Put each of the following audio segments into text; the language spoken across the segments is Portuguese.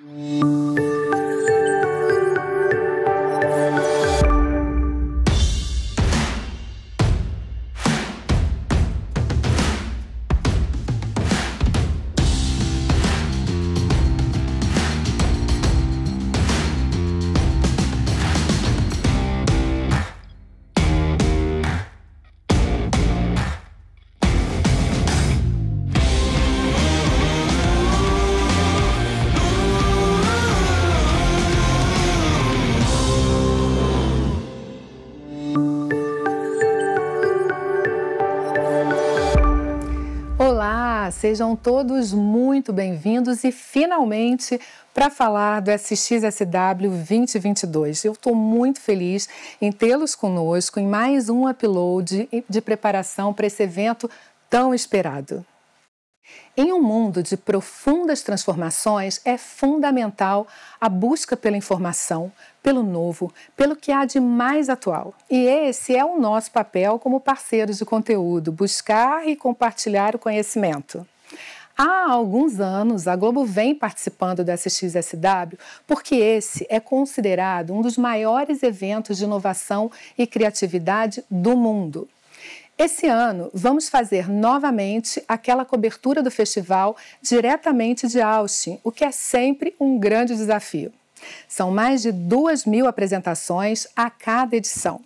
嗯。Sejam todos muito bem-vindos e finalmente para falar do SXSW 2022. Eu estou muito feliz em tê-los conosco em mais um upload de preparação para esse evento tão esperado. Em um mundo de profundas transformações, é fundamental a busca pela informação, pelo novo, pelo que há de mais atual. E esse é o nosso papel como parceiros de conteúdo: buscar e compartilhar o conhecimento. Há alguns anos, a Globo vem participando do SXSW porque esse é considerado um dos maiores eventos de inovação e criatividade do mundo. Esse ano, vamos fazer novamente aquela cobertura do festival diretamente de Austin, o que é sempre um grande desafio. São mais de duas mil apresentações a cada edição.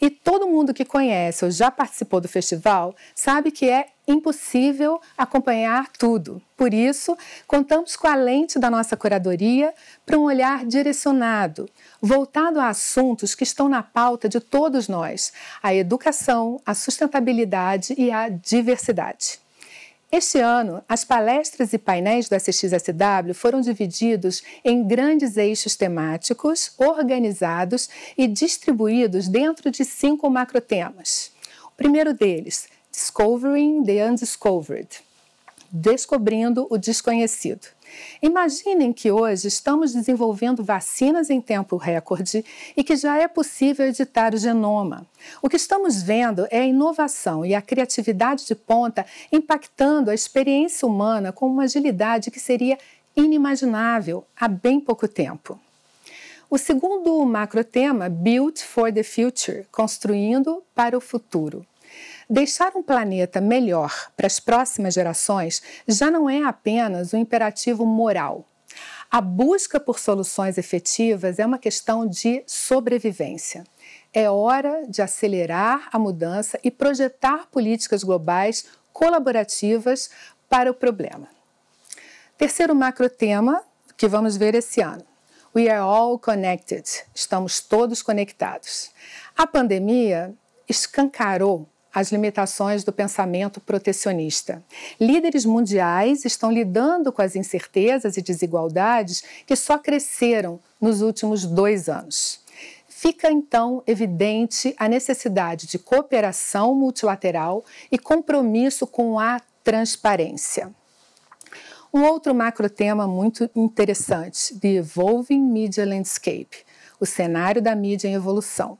E todo mundo que conhece ou já participou do festival sabe que é impossível acompanhar tudo. Por isso, contamos com a lente da nossa curadoria para um olhar direcionado, voltado a assuntos que estão na pauta de todos nós: a educação, a sustentabilidade e a diversidade. Este ano, as palestras e painéis do SXSW foram divididos em grandes eixos temáticos, organizados e distribuídos dentro de cinco macrotemas. O primeiro deles, Discovering the Undiscovered, Descobrindo o Desconhecido. Imaginem que hoje estamos desenvolvendo vacinas em tempo recorde e que já é possível editar o genoma. O que estamos vendo é a inovação e a criatividade de ponta impactando a experiência humana com uma agilidade que seria inimaginável há bem pouco tempo. O segundo macrotema, Built for the Future, construindo para o futuro. Deixar um planeta melhor para as próximas gerações já não é apenas um imperativo moral. A busca por soluções efetivas é uma questão de sobrevivência. É hora de acelerar a mudança e projetar políticas globais colaborativas para o problema. Terceiro macro tema que vamos ver esse ano. We are all connected. Estamos todos conectados. A pandemia escancarou as limitações do pensamento protecionista. Líderes mundiais estão lidando com as incertezas e desigualdades que só cresceram nos últimos dois anos. Fica então evidente a necessidade de cooperação multilateral e compromisso com a transparência. Um outro macro tema muito interessante, The Evolving Media Landscape, o cenário da mídia em evolução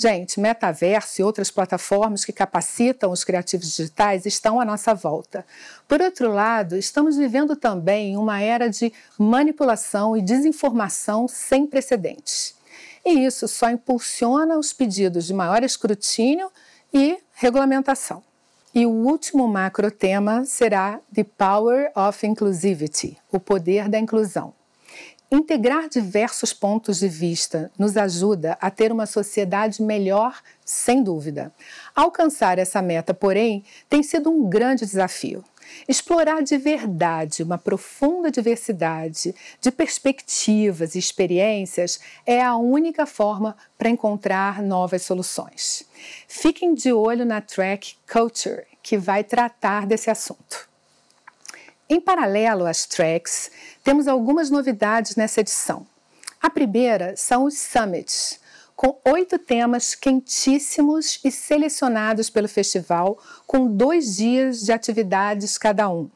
Gente, metaverso e outras plataformas que capacitam os criativos digitais estão à nossa volta. Por outro lado, estamos vivendo também uma era de manipulação e desinformação sem precedentes. E isso só impulsiona os pedidos de maior escrutínio e regulamentação. E o último macro tema será The Power of Inclusivity, o poder da inclusão. Integrar diversos pontos de vista nos ajuda a ter uma sociedade melhor, sem dúvida. Alcançar essa meta, porém, tem sido um grande desafio. Explorar de verdade uma profunda diversidade de perspectivas e experiências é a única forma para encontrar novas soluções. Fiquem de olho na track Culture, que vai tratar desse assunto. Em paralelo às tracks, temos algumas novidades nessa edição. A primeira são os summits, com oito temas quentíssimos e selecionados pelo festival, com dois dias de atividades cada um.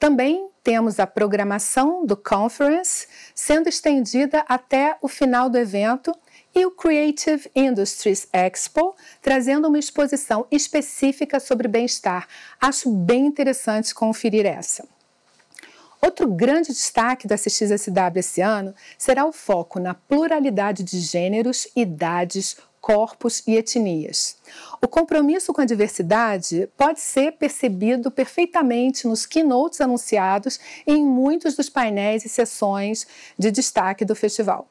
Também temos a programação do Conference sendo estendida até o final do evento, e o Creative Industries Expo, trazendo uma exposição específica sobre bem-estar. Acho bem interessante conferir essa. Outro grande destaque da CXSW esse ano será o foco na pluralidade de gêneros, idades, corpos e etnias. O compromisso com a diversidade pode ser percebido perfeitamente nos keynotes anunciados em muitos dos painéis e sessões de destaque do festival.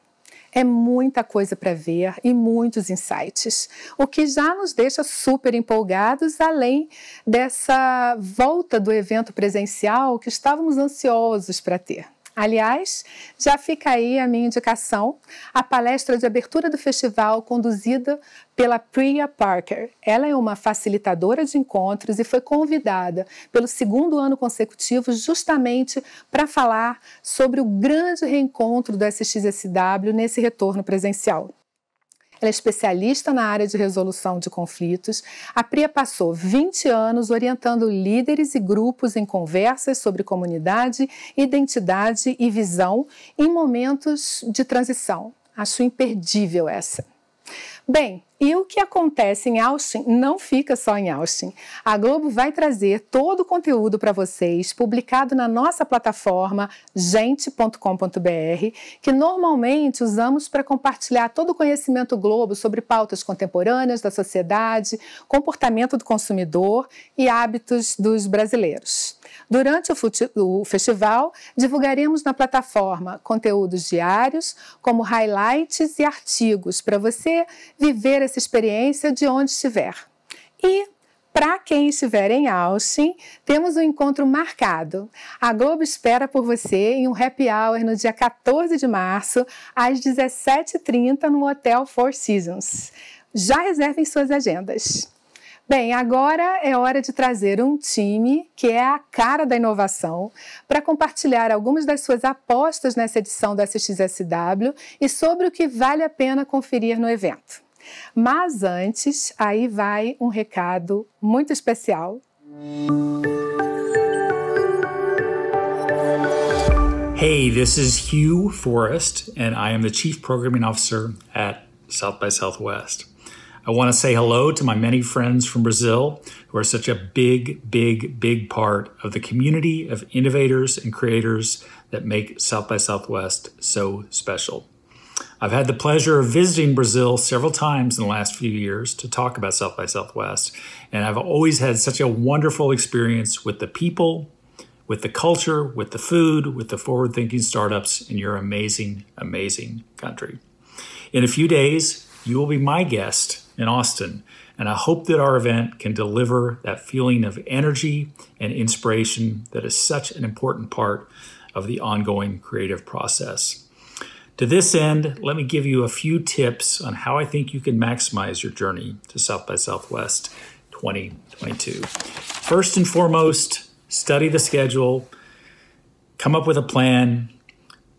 É muita coisa para ver e muitos insights, o que já nos deixa super empolgados, além dessa volta do evento presencial que estávamos ansiosos para ter. Aliás, já fica aí a minha indicação, a palestra de abertura do festival conduzida pela Priya Parker. Ela é uma facilitadora de encontros e foi convidada pelo segundo ano consecutivo justamente para falar sobre o grande reencontro do SXSW nesse retorno presencial. Ela é especialista na área de resolução de conflitos. A Priya passou 20 anos orientando líderes e grupos em conversas sobre comunidade, identidade e visão em momentos de transição. Acho imperdível essa. Bem, e o que acontece em Austin não fica só em Austin. A Globo vai trazer todo o conteúdo para vocês, publicado na nossa plataforma gente.com.br, que normalmente usamos para compartilhar todo o conhecimento Globo sobre pautas contemporâneas da sociedade, comportamento do consumidor e hábitos dos brasileiros. Durante o, o, festival, divulgaremos na plataforma conteúdos diários, como highlights e artigos, para você viver essa experiência de onde estiver. E, para quem estiver em Austin, temos um encontro marcado. A Globo espera por você em um happy hour no dia 14 de março, às 17h30, no Hotel Four Seasons. Já reservem suas agendas. Bem, agora é hora de trazer um time que é a cara da inovação para compartilhar algumas das suas apostas nessa edição da SXSW e sobre o que vale a pena conferir no evento. Mas antes, aí vai um recado muito especial. Hey, this is Hugh Forrest, and I am the Chief Programming Officer at South by Southwest. I want to say hello to my many friends from Brazil who are such a big, big, big part of the community of innovators and creators that make South by Southwest so special. I've had the pleasure of visiting Brazil several times in the last few years to talk about South by Southwest, and I've always had such a wonderful experience with the people, with the culture, with the food, with the forward thinking startups in your amazing, amazing country. In a few days, you will be my guest in Austin. And I hope that our event can deliver that feeling of energy and inspiration that is such an important part of the ongoing creative process. To this end, let me give you a few tips on how I think you can maximize your journey to South by Southwest 2022. First and foremost, study the schedule, come up with a plan.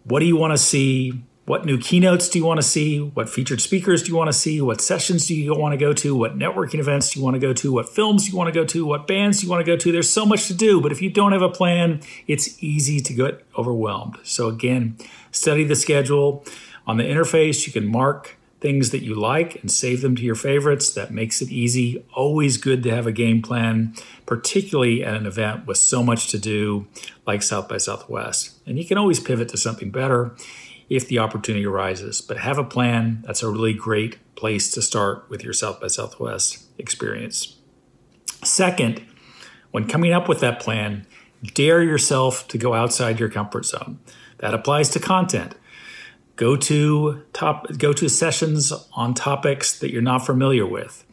What do you want to see? What new keynotes do you want to see? What featured speakers do you want to see? What sessions do you want to go to? What networking events do you want to go to? What films do you want to go to? What bands do you want to go to? There's so much to do, but if you don't have a plan, it's easy to get overwhelmed. So, again, study the schedule. On the interface, you can mark things that you like and save them to your favorites. That makes it easy. Always good to have a game plan, particularly at an event with so much to do like South by Southwest. And you can always pivot to something better if the opportunity arises. But have a plan. That's a really great place to start with your South by Southwest experience. Second, when coming up with that plan, dare yourself to go outside your comfort zone. That applies to content. Go to top go to sessions on topics that you're not familiar with.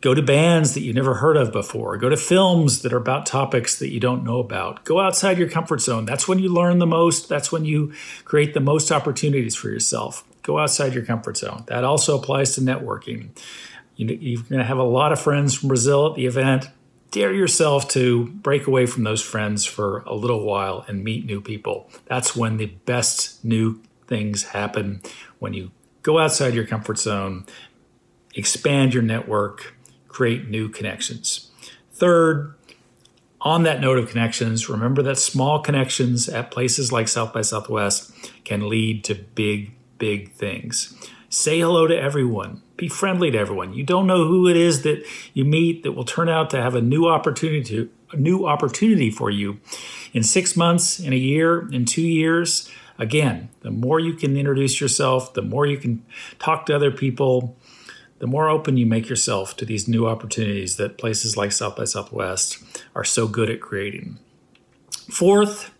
Go to bands that you never heard of before. Go to films that are about topics that you don't know about. Go outside your comfort zone. That's when you learn the most. That's when you create the most opportunities for yourself. Go outside your comfort zone. That also applies to networking. You're going to have a lot of friends from Brazil at the event. Dare yourself to break away from those friends for a little while and meet new people. That's when the best new things happen when you go outside your comfort zone, expand your network, create new connections. Third, on that note of connections, remember that small connections at places like South by Southwest can lead to big, big things. Say hello to everyone. Be friendly to everyone. You don't know who it is that you meet that will turn out to have a new opportunity to, a new opportunity for you in six months, in a year, in two years. Again, the more you can introduce yourself, the more you can talk to other people, the more open you make yourself to these new opportunities that places like South by Southwest are so good at creating. Fourth,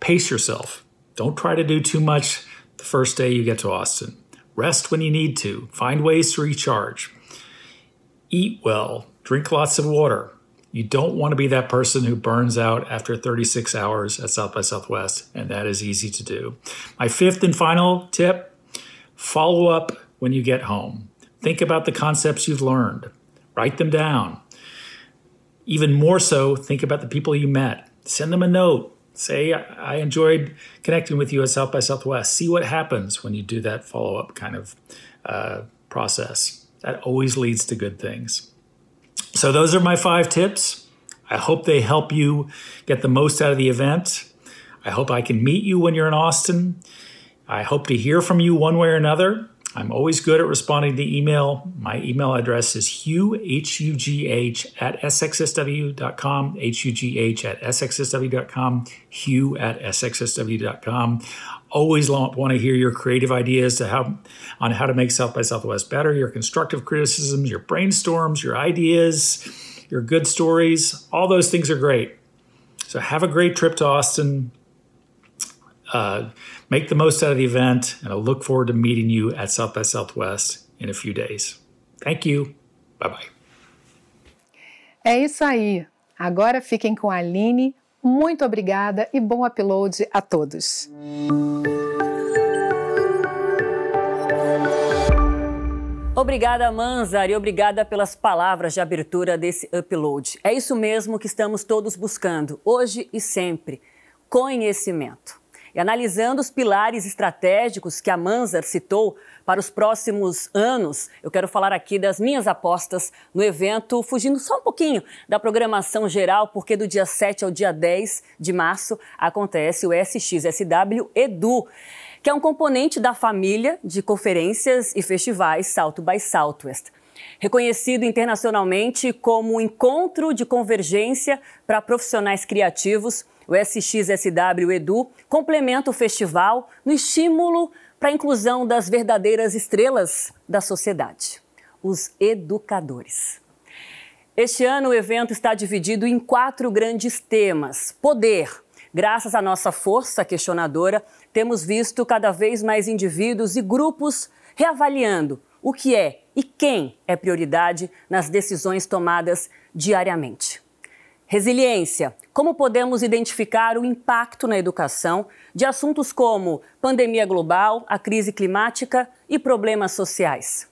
pace yourself. Don't try to do too much the first day you get to Austin. Rest when you need to. Find ways to recharge. Eat well. Drink lots of water. You don't want to be that person who burns out after 36 hours at South by Southwest, and that is easy to do. My fifth and final tip follow up when you get home. Think about the concepts you've learned, write them down. Even more so, think about the people you met. Send them a note. Say, I enjoyed connecting with you at South by Southwest. See what happens when you do that follow up kind of uh, process. That always leads to good things. So, those are my five tips. I hope they help you get the most out of the event. I hope I can meet you when you're in Austin. I hope to hear from you one way or another. I'm always good at responding to email. My email address is hugh, H-U-G-H, at sxsw.com, H-U-G-H at sxsw.com, hugh at sxsw.com. Always want to hear your creative ideas to how, on how to make South by Southwest better, your constructive criticisms, your brainstorms, your ideas, your good stories. All those things are great. So have a great trip to Austin. uh, make the most out of the event, and I look forward to meeting you at South by Southwest in a few days. Thank you. Bye bye. É isso aí. Agora fiquem com a Aline. Muito obrigada e bom upload a todos. Obrigada, Manzar, e obrigada pelas palavras de abertura desse upload. É isso mesmo que estamos todos buscando, hoje e sempre: conhecimento e analisando os pilares estratégicos que a Manzar citou para os próximos anos, eu quero falar aqui das minhas apostas no evento, fugindo só um pouquinho da programação geral, porque do dia 7 ao dia 10 de março acontece o SXSW Edu que é um componente da família de conferências e festivais Salto by Southwest. Reconhecido internacionalmente como um encontro de convergência para profissionais criativos o SXSW Edu complementa o festival no estímulo para a inclusão das verdadeiras estrelas da sociedade, os educadores. Este ano o evento está dividido em quatro grandes temas: poder. Graças à nossa força questionadora, temos visto cada vez mais indivíduos e grupos reavaliando o que é e quem é prioridade nas decisões tomadas diariamente. Resiliência. Como podemos identificar o impacto na educação de assuntos como pandemia global, a crise climática e problemas sociais?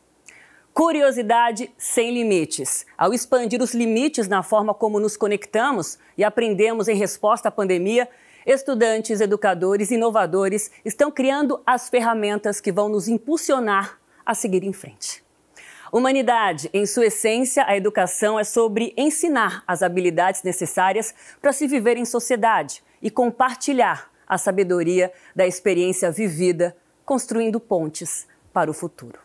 Curiosidade sem limites. Ao expandir os limites na forma como nos conectamos e aprendemos em resposta à pandemia, estudantes, educadores, e inovadores estão criando as ferramentas que vão nos impulsionar a seguir em frente. Humanidade, em sua essência, a educação é sobre ensinar as habilidades necessárias para se viver em sociedade e compartilhar a sabedoria da experiência vivida, construindo pontes para o futuro.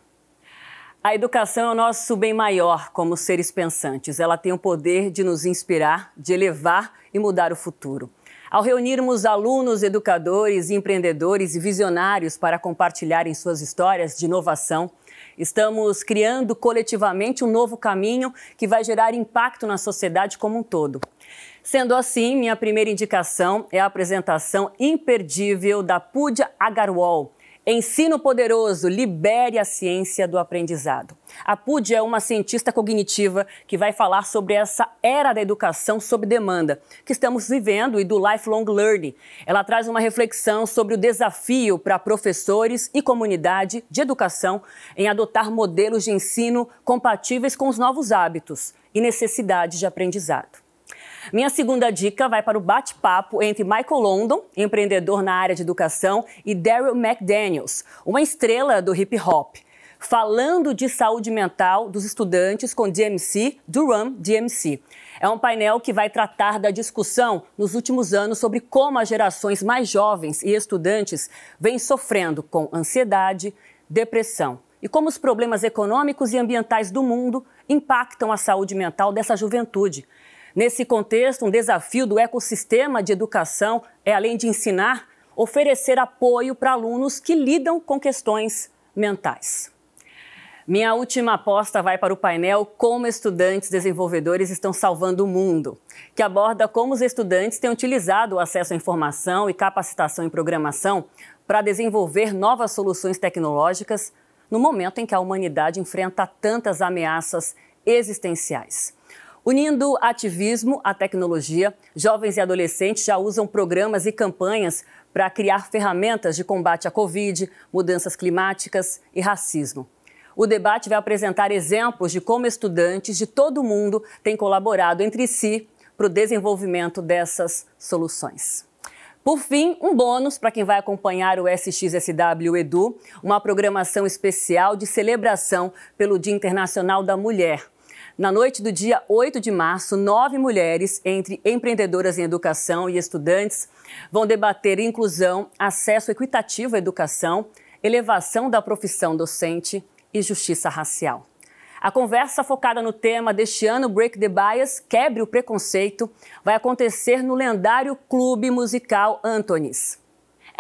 A educação é o nosso bem maior como seres pensantes. Ela tem o poder de nos inspirar, de elevar e mudar o futuro. Ao reunirmos alunos, educadores, empreendedores e visionários para compartilharem suas histórias de inovação, Estamos criando coletivamente um novo caminho que vai gerar impacto na sociedade como um todo. Sendo assim, minha primeira indicação é a apresentação imperdível da Pudja Agarwal Ensino poderoso, libere a ciência do aprendizado. A PUD é uma cientista cognitiva que vai falar sobre essa era da educação sob demanda que estamos vivendo e do lifelong learning. Ela traz uma reflexão sobre o desafio para professores e comunidade de educação em adotar modelos de ensino compatíveis com os novos hábitos e necessidades de aprendizado. Minha segunda dica vai para o bate-papo entre Michael London, empreendedor na área de educação, e Daryl McDaniels, uma estrela do hip hop, falando de saúde mental dos estudantes com DMC, Durham DMC. É um painel que vai tratar da discussão nos últimos anos sobre como as gerações mais jovens e estudantes vêm sofrendo com ansiedade, depressão e como os problemas econômicos e ambientais do mundo impactam a saúde mental dessa juventude. Nesse contexto, um desafio do ecossistema de educação é, além de ensinar, oferecer apoio para alunos que lidam com questões mentais. Minha última aposta vai para o painel Como Estudantes Desenvolvedores Estão Salvando o Mundo, que aborda como os estudantes têm utilizado o acesso à informação e capacitação em programação para desenvolver novas soluções tecnológicas no momento em que a humanidade enfrenta tantas ameaças existenciais. Unindo ativismo à tecnologia, jovens e adolescentes já usam programas e campanhas para criar ferramentas de combate à Covid, mudanças climáticas e racismo. O debate vai apresentar exemplos de como estudantes de todo o mundo têm colaborado entre si para o desenvolvimento dessas soluções. Por fim, um bônus para quem vai acompanhar o SXSW Edu, uma programação especial de celebração pelo Dia Internacional da Mulher. Na noite do dia 8 de março, nove mulheres, entre empreendedoras em educação e estudantes, vão debater inclusão, acesso equitativo à educação, elevação da profissão docente e justiça racial. A conversa focada no tema deste ano, Break the Bias, Quebre o Preconceito, vai acontecer no lendário Clube Musical Antonis.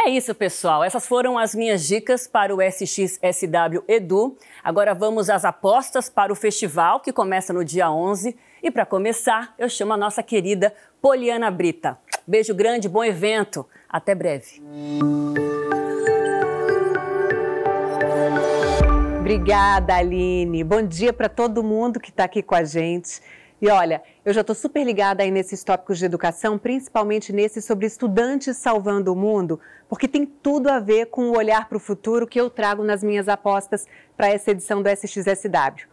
É isso, pessoal. Essas foram as minhas dicas para o SXSW Edu. Agora vamos às apostas para o festival, que começa no dia 11. E para começar, eu chamo a nossa querida Poliana Brita. Beijo grande, bom evento. Até breve. Obrigada, Aline. Bom dia para todo mundo que está aqui com a gente. E olha, eu já estou super ligada aí nesses tópicos de educação, principalmente nesse sobre estudantes salvando o mundo, porque tem tudo a ver com o olhar para o futuro que eu trago nas minhas apostas para essa edição do SXSW.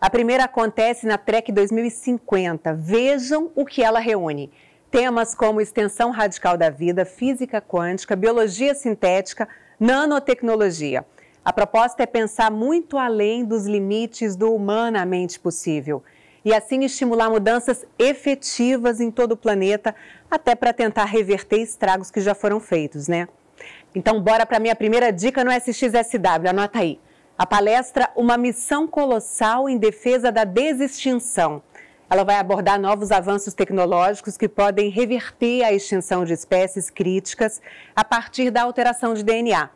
A primeira acontece na Trek 2050. Vejam o que ela reúne. Temas como extensão radical da vida, física quântica, biologia sintética, nanotecnologia. A proposta é pensar muito além dos limites do humanamente possível e assim estimular mudanças efetivas em todo o planeta, até para tentar reverter estragos que já foram feitos, né? Então, bora para a minha primeira dica no SXSW, anota aí. A palestra Uma Missão Colossal em Defesa da Desextinção. Ela vai abordar novos avanços tecnológicos que podem reverter a extinção de espécies críticas a partir da alteração de DNA.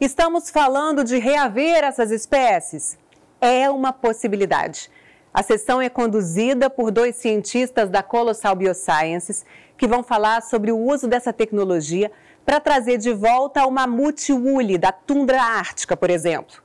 Estamos falando de reaver essas espécies? É uma possibilidade. A sessão é conduzida por dois cientistas da Colossal Biosciences, que vão falar sobre o uso dessa tecnologia para trazer de volta o mamute uli da tundra ártica, por exemplo.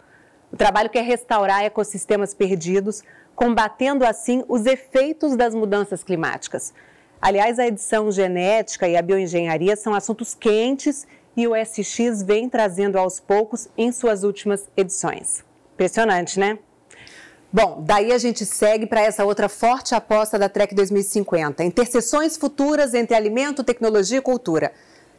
O trabalho quer é restaurar ecossistemas perdidos, combatendo assim os efeitos das mudanças climáticas. Aliás, a edição genética e a bioengenharia são assuntos quentes e o SX vem trazendo aos poucos em suas últimas edições. Impressionante, né? Bom, daí a gente segue para essa outra forte aposta da Trek 2050, interseções futuras entre alimento, tecnologia e cultura.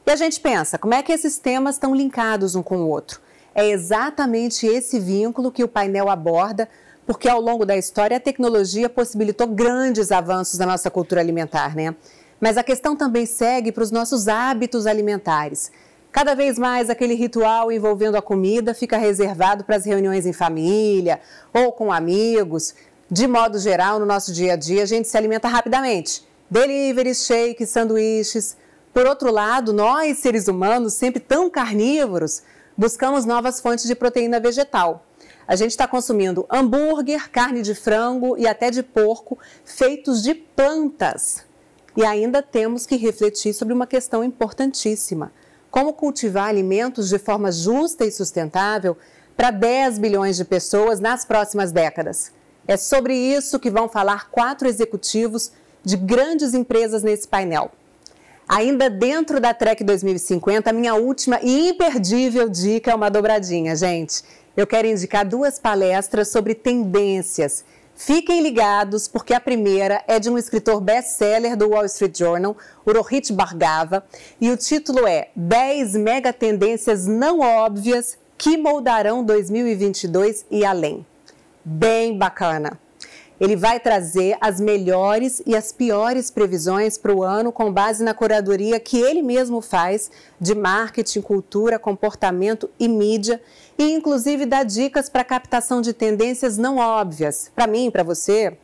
E a gente pensa, como é que esses temas estão linkados um com o outro? É exatamente esse vínculo que o painel aborda, porque ao longo da história a tecnologia possibilitou grandes avanços na nossa cultura alimentar, né? Mas a questão também segue para os nossos hábitos alimentares. Cada vez mais aquele ritual envolvendo a comida fica reservado para as reuniões em família ou com amigos. De modo geral, no nosso dia a dia, a gente se alimenta rapidamente. Deliveries, shakes, sanduíches. Por outro lado, nós, seres humanos, sempre tão carnívoros, buscamos novas fontes de proteína vegetal. A gente está consumindo hambúrguer, carne de frango e até de porco feitos de plantas. E ainda temos que refletir sobre uma questão importantíssima como cultivar alimentos de forma justa e sustentável para 10 bilhões de pessoas nas próximas décadas. É sobre isso que vão falar quatro executivos de grandes empresas nesse painel. Ainda dentro da Trek 2050, a minha última e imperdível dica é uma dobradinha, gente. Eu quero indicar duas palestras sobre tendências Fiquem ligados, porque a primeira é de um escritor best-seller do Wall Street Journal, Urohit Bhargava, e o título é 10 mega tendências não óbvias que moldarão 2022 e além. Bem bacana. Ele vai trazer as melhores e as piores previsões para o ano com base na curadoria que ele mesmo faz de marketing, cultura, comportamento e mídia e inclusive dá dicas para captação de tendências não óbvias, para mim, para você,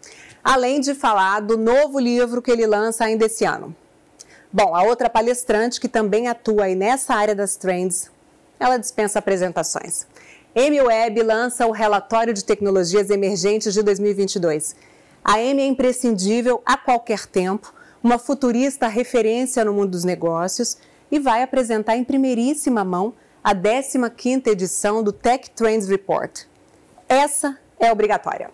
além de falar do novo livro que ele lança ainda esse ano. Bom, a outra palestrante que também atua aí nessa área das trends, ela dispensa apresentações. MWeb lança o relatório de tecnologias emergentes de 2022. A M é imprescindível a qualquer tempo, uma futurista referência no mundo dos negócios e vai apresentar em primeiríssima mão a 15ª edição do Tech Trends Report. Essa é obrigatória.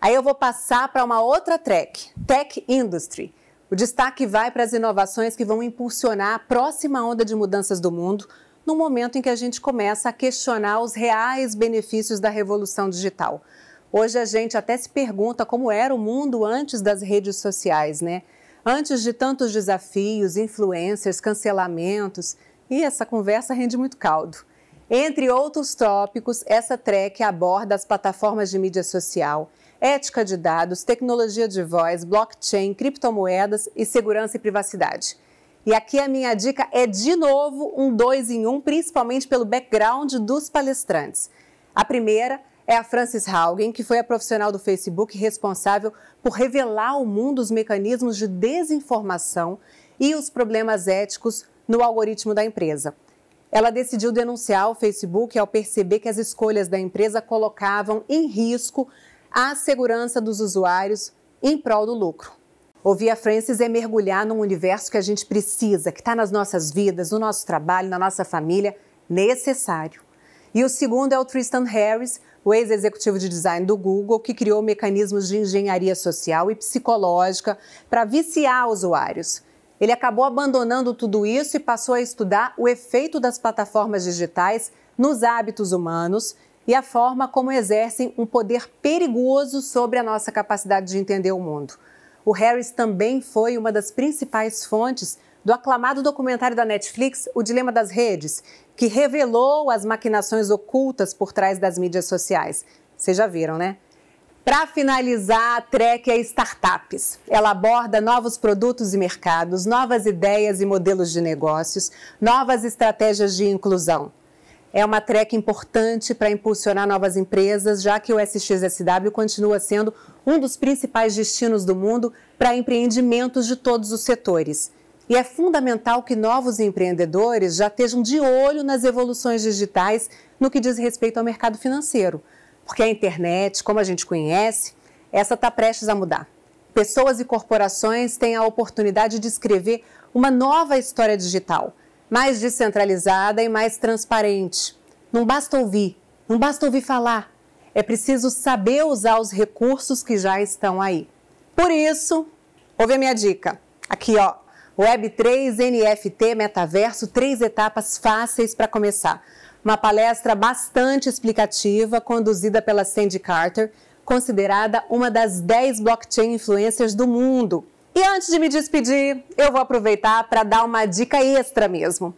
Aí eu vou passar para uma outra track, Tech Industry. O destaque vai para as inovações que vão impulsionar a próxima onda de mudanças do mundo, no momento em que a gente começa a questionar os reais benefícios da revolução digital. Hoje a gente até se pergunta como era o mundo antes das redes sociais, né? Antes de tantos desafios, influencers, cancelamentos, e essa conversa rende muito caldo. Entre outros tópicos, essa track aborda as plataformas de mídia social, ética de dados, tecnologia de voz, blockchain, criptomoedas e segurança e privacidade. E aqui a minha dica é de novo um dois em um, principalmente pelo background dos palestrantes. A primeira é a Frances Haugen, que foi a profissional do Facebook responsável por revelar ao mundo os mecanismos de desinformação e os problemas éticos no algoritmo da empresa. Ela decidiu denunciar o Facebook ao perceber que as escolhas da empresa colocavam em risco a segurança dos usuários em prol do lucro. Ouvir a Francis é mergulhar num universo que a gente precisa, que está nas nossas vidas, no nosso trabalho, na nossa família, necessário. E o segundo é o Tristan Harris, o ex-executivo de design do Google, que criou mecanismos de engenharia social e psicológica para viciar usuários. Ele acabou abandonando tudo isso e passou a estudar o efeito das plataformas digitais nos hábitos humanos e a forma como exercem um poder perigoso sobre a nossa capacidade de entender o mundo o Harris também foi uma das principais fontes do aclamado documentário da Netflix, O Dilema das Redes, que revelou as maquinações ocultas por trás das mídias sociais. Vocês já viram, né? Para finalizar, a Trek é startups. Ela aborda novos produtos e mercados, novas ideias e modelos de negócios, novas estratégias de inclusão é uma treca importante para impulsionar novas empresas, já que o SXSW continua sendo um dos principais destinos do mundo para empreendimentos de todos os setores. E é fundamental que novos empreendedores já estejam de olho nas evoluções digitais no que diz respeito ao mercado financeiro. Porque a internet, como a gente conhece, essa está prestes a mudar. Pessoas e corporações têm a oportunidade de escrever uma nova história digital mais descentralizada e mais transparente. Não basta ouvir, não basta ouvir falar, é preciso saber usar os recursos que já estão aí. Por isso, ouve a minha dica. Aqui, ó, Web3 NFT Metaverso, três etapas fáceis para começar. Uma palestra bastante explicativa, conduzida pela Sandy Carter, considerada uma das 10 blockchain influencers do mundo. E antes de me despedir, eu vou aproveitar para dar uma dica extra mesmo.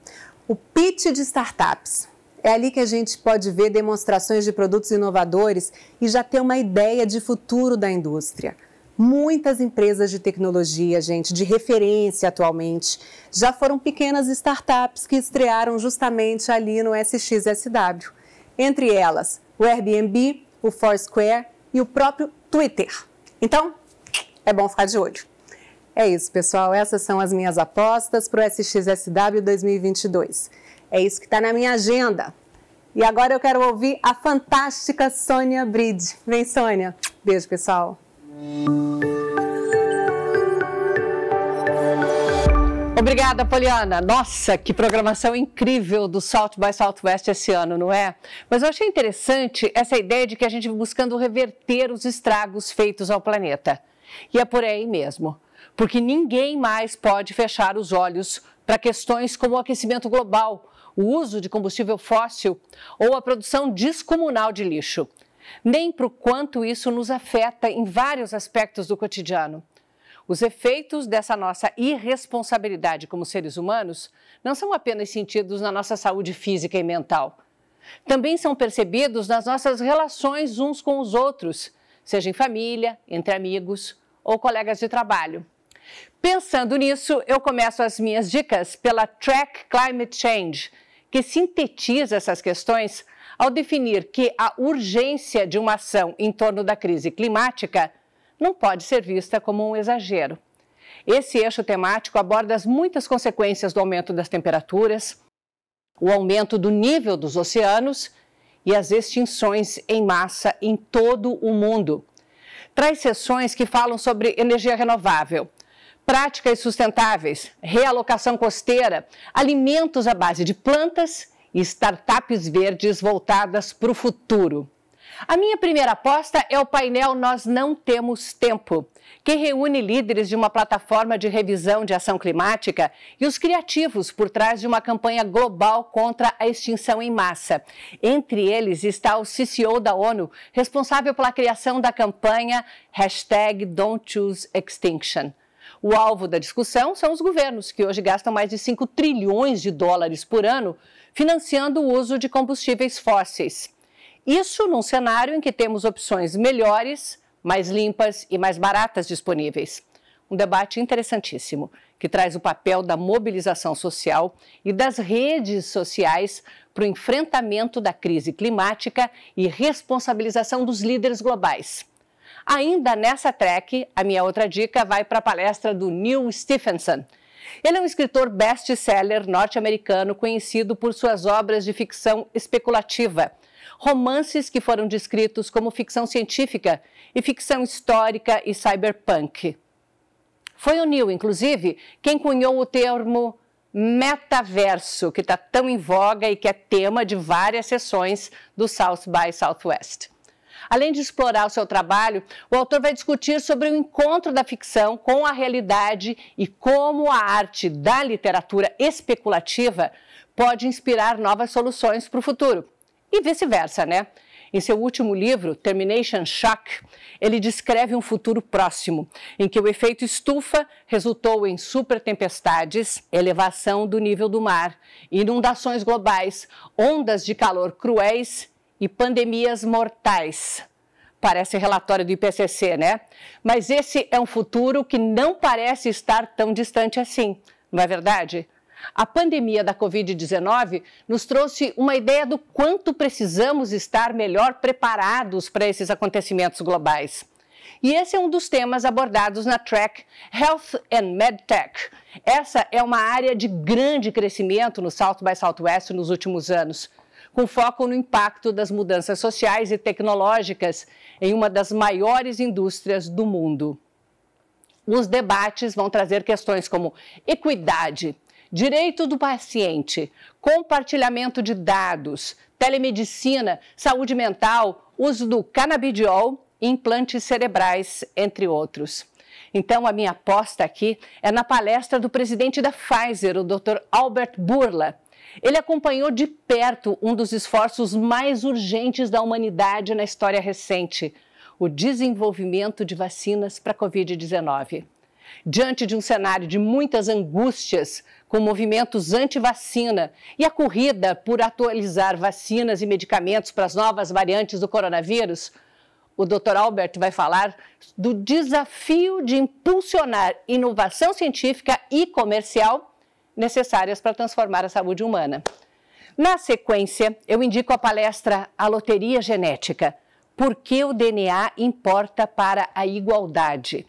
O pitch de startups. É ali que a gente pode ver demonstrações de produtos inovadores e já ter uma ideia de futuro da indústria. Muitas empresas de tecnologia, gente, de referência atualmente, já foram pequenas startups que estrearam justamente ali no SXSW. Entre elas, o Airbnb, o Foursquare e o próprio Twitter. Então, é bom ficar de olho. É isso, pessoal. Essas são as minhas apostas para o SXSW 2022. É isso que está na minha agenda. E agora eu quero ouvir a fantástica Sônia Bridge. Vem, Sônia. Beijo, pessoal. Obrigada, Poliana. Nossa, que programação incrível do South by Southwest esse ano, não é? Mas eu achei interessante essa ideia de que a gente buscando reverter os estragos feitos ao planeta. E é por aí mesmo porque ninguém mais pode fechar os olhos para questões como o aquecimento global, o uso de combustível fóssil ou a produção descomunal de lixo, nem para o quanto isso nos afeta em vários aspectos do cotidiano. Os efeitos dessa nossa irresponsabilidade como seres humanos não são apenas sentidos na nossa saúde física e mental. Também são percebidos nas nossas relações uns com os outros, seja em família, entre amigos ou colegas de trabalho. Pensando nisso, eu começo as minhas dicas pela Track Climate Change, que sintetiza essas questões ao definir que a urgência de uma ação em torno da crise climática não pode ser vista como um exagero. Esse eixo temático aborda as muitas consequências do aumento das temperaturas, o aumento do nível dos oceanos e as extinções em massa em todo o mundo. Traz sessões que falam sobre energia renovável práticas sustentáveis, realocação costeira, alimentos à base de plantas e startups verdes voltadas para o futuro. A minha primeira aposta é o painel Nós Não Temos Tempo, que reúne líderes de uma plataforma de revisão de ação climática e os criativos por trás de uma campanha global contra a extinção em massa. Entre eles está o CCO da ONU, responsável pela criação da campanha Hashtag Don't Choose Extinction. O alvo da discussão são os governos, que hoje gastam mais de 5 trilhões de dólares por ano financiando o uso de combustíveis fósseis. Isso num cenário em que temos opções melhores, mais limpas e mais baratas disponíveis. Um debate interessantíssimo que traz o papel da mobilização social e das redes sociais para o enfrentamento da crise climática e responsabilização dos líderes globais. Ainda nessa track, a minha outra dica vai para a palestra do Neil Stephenson. Ele é um escritor best-seller norte-americano conhecido por suas obras de ficção especulativa. Romances que foram descritos como ficção científica e ficção histórica e cyberpunk. Foi o Neil, inclusive, quem cunhou o termo metaverso, que está tão em voga e que é tema de várias sessões do South by Southwest. Além de explorar o seu trabalho, o autor vai discutir sobre o encontro da ficção com a realidade e como a arte da literatura especulativa pode inspirar novas soluções para o futuro. E vice-versa, né? Em seu último livro, Termination Shock, ele descreve um futuro próximo, em que o efeito estufa resultou em supertempestades, elevação do nível do mar, inundações globais, ondas de calor cruéis e pandemias mortais. Parece relatório do IPCC, né? Mas esse é um futuro que não parece estar tão distante assim, não é verdade? A pandemia da Covid-19 nos trouxe uma ideia do quanto precisamos estar melhor preparados para esses acontecimentos globais. E esse é um dos temas abordados na track Health and MedTech. Essa é uma área de grande crescimento no South by Southwest nos últimos anos com foco no impacto das mudanças sociais e tecnológicas em uma das maiores indústrias do mundo. Os debates vão trazer questões como equidade, direito do paciente, compartilhamento de dados, telemedicina, saúde mental, uso do canabidiol, implantes cerebrais, entre outros. Então, a minha aposta aqui é na palestra do presidente da Pfizer, o Dr. Albert Burla, ele acompanhou de perto um dos esforços mais urgentes da humanidade na história recente: o desenvolvimento de vacinas para a Covid-19. Diante de um cenário de muitas angústias, com movimentos anti-vacina e a corrida por atualizar vacinas e medicamentos para as novas variantes do coronavírus, o Dr. Albert vai falar do desafio de impulsionar inovação científica e comercial necessárias para transformar a saúde humana. Na sequência, eu indico a palestra A Loteria Genética: Por que o DNA importa para a igualdade?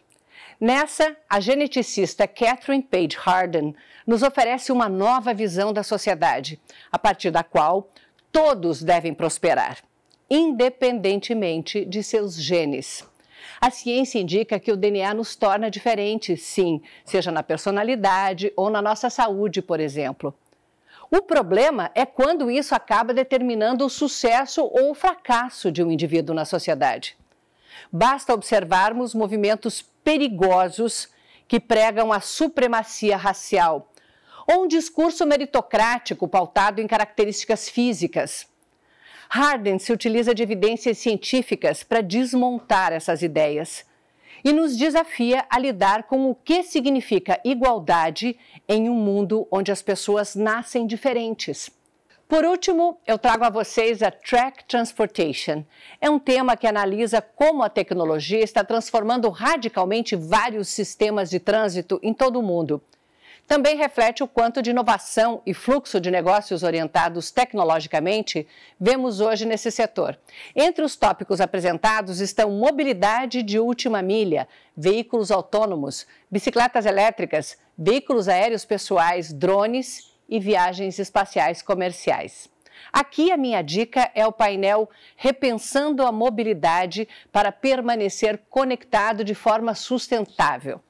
Nessa, a geneticista Catherine Page Harden nos oferece uma nova visão da sociedade, a partir da qual todos devem prosperar, independentemente de seus genes. A ciência indica que o DNA nos torna diferentes, sim, seja na personalidade ou na nossa saúde, por exemplo. O problema é quando isso acaba determinando o sucesso ou o fracasso de um indivíduo na sociedade. Basta observarmos movimentos perigosos que pregam a supremacia racial ou um discurso meritocrático pautado em características físicas. Hardin se utiliza de evidências científicas para desmontar essas ideias e nos desafia a lidar com o que significa igualdade em um mundo onde as pessoas nascem diferentes. Por último, eu trago a vocês a Track Transportation. É um tema que analisa como a tecnologia está transformando radicalmente vários sistemas de trânsito em todo o mundo também reflete o quanto de inovação e fluxo de negócios orientados tecnologicamente vemos hoje nesse setor. Entre os tópicos apresentados estão mobilidade de última milha, veículos autônomos, bicicletas elétricas, veículos aéreos pessoais, drones e viagens espaciais comerciais. Aqui a minha dica é o painel Repensando a Mobilidade para permanecer conectado de forma sustentável.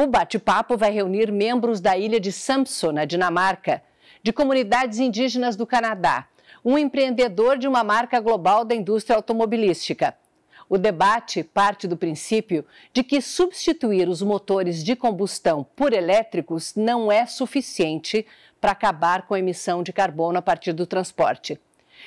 O bate-papo vai reunir membros da ilha de Samson, na Dinamarca, de comunidades indígenas do Canadá, um empreendedor de uma marca global da indústria automobilística. O debate parte do princípio de que substituir os motores de combustão por elétricos não é suficiente para acabar com a emissão de carbono a partir do transporte.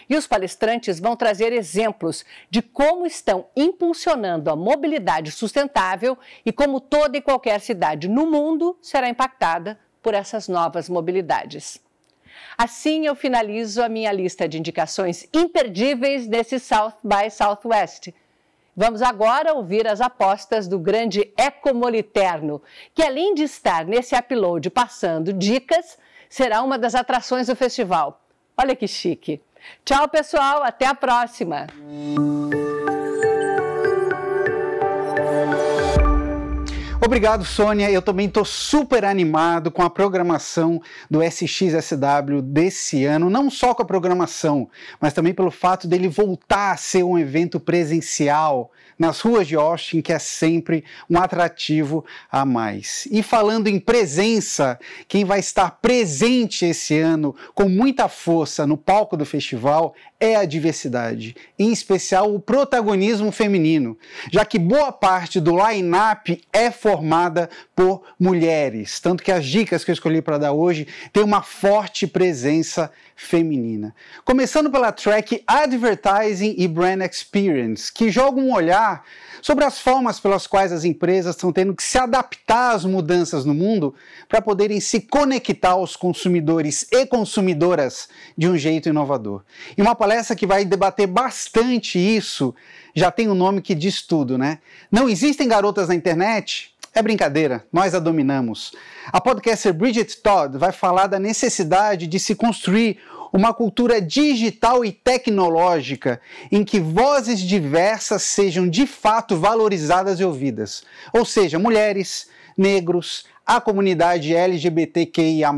E os palestrantes vão trazer exemplos de como estão impulsionando a mobilidade sustentável e como toda e qualquer cidade no mundo será impactada por essas novas mobilidades. Assim eu finalizo a minha lista de indicações imperdíveis desse South by Southwest. Vamos agora ouvir as apostas do grande Ecomoliterno, que além de estar nesse upload passando dicas, será uma das atrações do festival. Olha que chique! Tchau, pessoal. Até a próxima. Obrigado, Sônia. Eu também estou super animado com a programação do SXSW desse ano, não só com a programação, mas também pelo fato dele voltar a ser um evento presencial nas ruas de Austin, que é sempre um atrativo a mais. E falando em presença, quem vai estar presente esse ano com muita força no palco do festival é a diversidade, em especial o protagonismo feminino, já que boa parte do line-up é formada por mulheres, tanto que as dicas que eu escolhi para dar hoje têm uma forte presença feminina feminina. Começando pela track Advertising e Brand Experience, que joga um olhar sobre as formas pelas quais as empresas estão tendo que se adaptar às mudanças no mundo para poderem se conectar aos consumidores e consumidoras de um jeito inovador. E uma palestra que vai debater bastante isso já tem um nome que diz tudo, né? Não existem garotas na internet? É brincadeira, nós a dominamos. A podcaster Bridget Todd vai falar da necessidade de se construir uma cultura digital e tecnológica em que vozes diversas sejam de fato valorizadas e ouvidas. Ou seja, mulheres, negros, a comunidade LGBTQIA,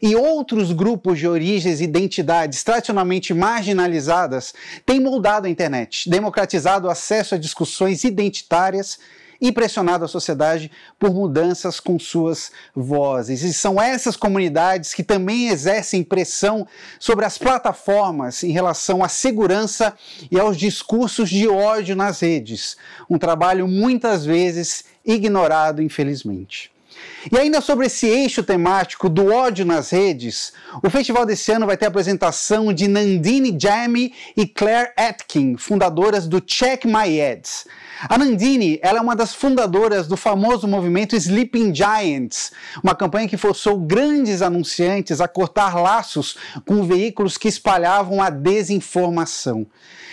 e outros grupos de origens e identidades tradicionalmente marginalizadas têm moldado a internet, democratizado o acesso a discussões identitárias e pressionado a sociedade por mudanças com suas vozes. E são essas comunidades que também exercem pressão sobre as plataformas em relação à segurança e aos discursos de ódio nas redes. Um trabalho muitas vezes ignorado, infelizmente. E ainda sobre esse eixo temático do ódio nas redes, o festival desse ano vai ter a apresentação de Nandini Jamie e Claire Atkin, fundadoras do Check My Ads. A Nandini ela é uma das fundadoras do famoso movimento Sleeping Giants, uma campanha que forçou grandes anunciantes a cortar laços com veículos que espalhavam a desinformação.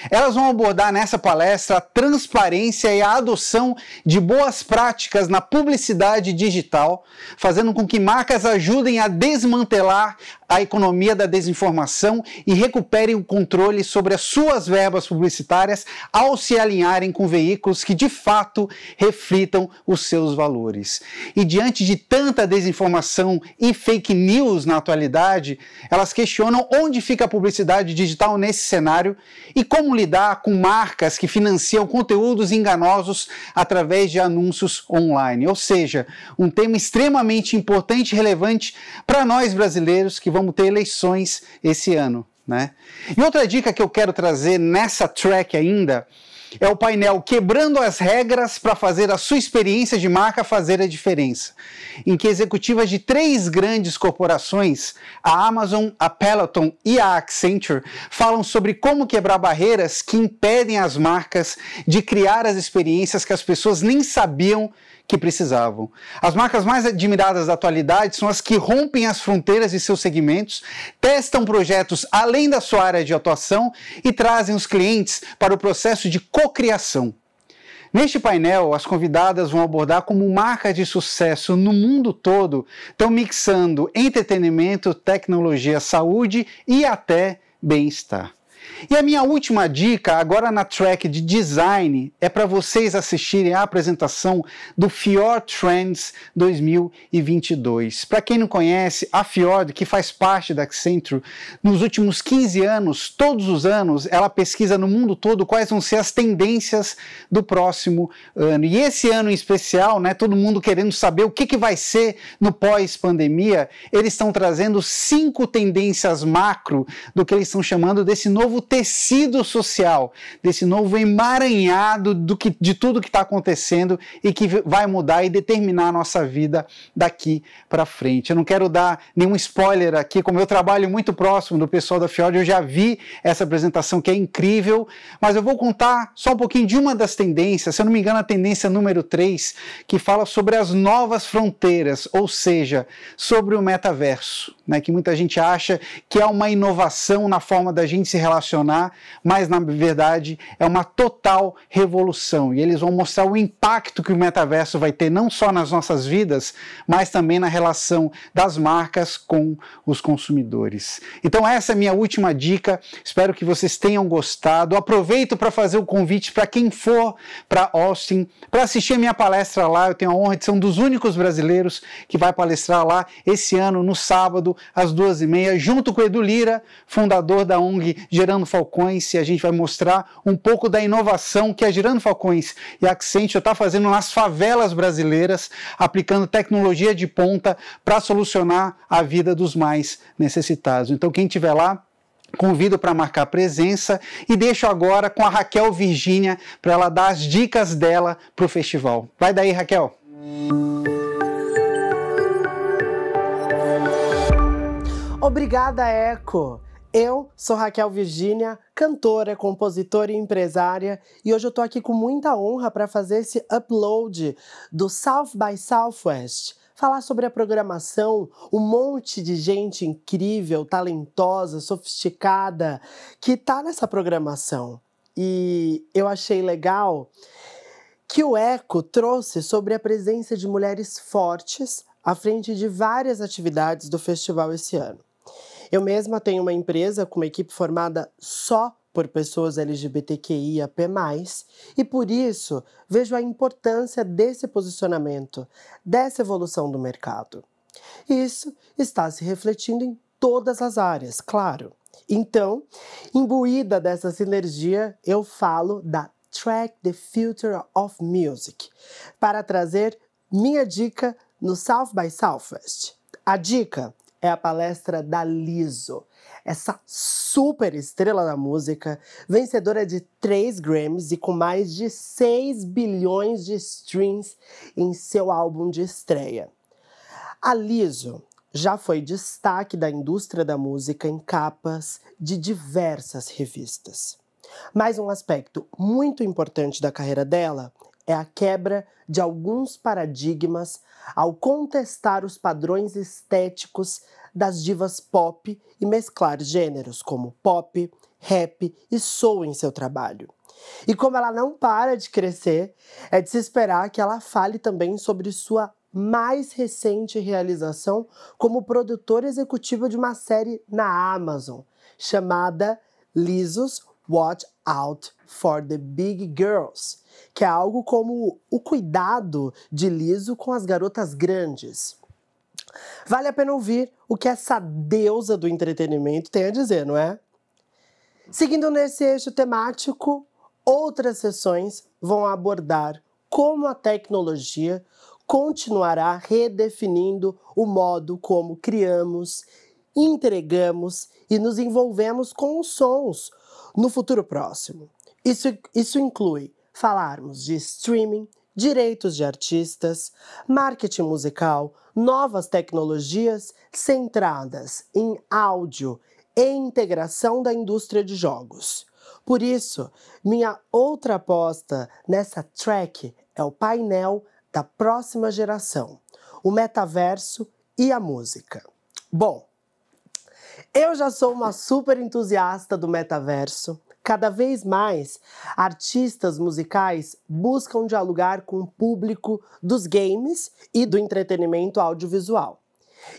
Elas vão abordar nessa palestra a transparência e a adoção de boas práticas na publicidade digital fazendo com que marcas ajudem a desmantelar a economia da desinformação e recuperem o controle sobre as suas verbas publicitárias ao se alinharem com veículos que de fato reflitam os seus valores. E diante de tanta desinformação e fake news na atualidade, elas questionam onde fica a publicidade digital nesse cenário e como lidar com marcas que financiam conteúdos enganosos através de anúncios online. Ou seja, um tema extremamente importante e relevante para nós brasileiros que vamos vamos ter eleições esse ano. Né? E outra dica que eu quero trazer nessa track ainda é o painel Quebrando as Regras para fazer a sua experiência de marca fazer a diferença, em que executivas de três grandes corporações, a Amazon, a Peloton e a Accenture, falam sobre como quebrar barreiras que impedem as marcas de criar as experiências que as pessoas nem sabiam que precisavam. As marcas mais admiradas da atualidade são as que rompem as fronteiras de seus segmentos, testam projetos além da sua área de atuação e trazem os clientes para o processo de cocriação. Neste painel, as convidadas vão abordar como marcas de sucesso no mundo todo estão mixando entretenimento, tecnologia, saúde e até bem-estar. E a minha última dica, agora na track de design, é para vocês assistirem a apresentação do Fjord Trends 2022. Para quem não conhece, a Fiord, que faz parte da Accenture, nos últimos 15 anos, todos os anos, ela pesquisa no mundo todo quais vão ser as tendências do próximo ano. E esse ano em especial, né, todo mundo querendo saber o que, que vai ser no pós-pandemia, eles estão trazendo cinco tendências macro do que eles estão chamando desse novo tecido social, desse novo emaranhado do que, de tudo que está acontecendo e que vai mudar e determinar a nossa vida daqui para frente. Eu não quero dar nenhum spoiler aqui, como eu trabalho muito próximo do pessoal da Fiord, eu já vi essa apresentação que é incrível, mas eu vou contar só um pouquinho de uma das tendências, se eu não me engano, a tendência número 3, que fala sobre as novas fronteiras, ou seja, sobre o metaverso né, que muita gente acha que é uma inovação na forma da gente se relacionar, mas na verdade é uma total revolução. E eles vão mostrar o impacto que o metaverso vai ter não só nas nossas vidas, mas também na relação das marcas com os consumidores. Então essa é a minha última dica. Espero que vocês tenham gostado. Aproveito para fazer o convite para quem for para Austin para assistir a minha palestra lá. Eu tenho a honra de ser um dos únicos brasileiros que vai palestrar lá esse ano no sábado às duas e meia, junto com Edu Lira, fundador da ONG Gerando Falcões, e a gente vai mostrar um pouco da inovação que a Gerando Falcões e a Accenture está fazendo nas favelas brasileiras, aplicando tecnologia de ponta para solucionar a vida dos mais necessitados. Então, quem estiver lá, Convido para marcar presença e deixo agora com a Raquel Virgínia para ela dar as dicas dela para o festival. Vai daí, Raquel! Obrigada, Eco! Eu sou Raquel Virgínia, cantora, compositora e empresária, e hoje eu tô aqui com muita honra para fazer esse upload do South by Southwest. Falar sobre a programação, um monte de gente incrível, talentosa, sofisticada que tá nessa programação. E eu achei legal que o Eco trouxe sobre a presença de mulheres fortes à frente de várias atividades do festival esse ano. Eu mesma tenho uma empresa com uma equipe formada só por pessoas LGBTQIAP+, e por isso vejo a importância desse posicionamento, dessa evolução do mercado. Isso está se refletindo em todas as áreas, claro. Então, imbuída dessa sinergia, eu falo da Track the Future of Music para trazer minha dica no South by Southwest. A dica é a palestra da Liso, essa super estrela da música, vencedora de três Grammys e com mais de 6 bilhões de streams em seu álbum de estreia. A Liso já foi destaque da indústria da música em capas de diversas revistas. Mais um aspecto muito importante da carreira dela é a quebra de alguns paradigmas ao contestar os padrões estéticos das divas pop e mesclar gêneros como pop, rap e soul em seu trabalho. E como ela não para de crescer, é de se esperar que ela fale também sobre sua mais recente realização como produtora executiva de uma série na Amazon chamada Lisos Watch Out for the Big Girls que é algo como o cuidado de Liso com as garotas grandes. Vale a pena ouvir o que essa deusa do entretenimento tem a dizer, não é? Seguindo nesse eixo temático, outras sessões vão abordar como a tecnologia continuará redefinindo o modo como criamos, entregamos e nos envolvemos com os sons no futuro próximo. Isso, isso inclui falarmos de streaming, direitos de artistas, marketing musical, novas tecnologias centradas em áudio e integração da indústria de jogos. Por isso, minha outra aposta nessa track é o painel da próxima geração, o metaverso e a música. Bom, eu já sou uma super entusiasta do metaverso. Cada vez mais, artistas musicais buscam dialogar com o público dos games e do entretenimento audiovisual.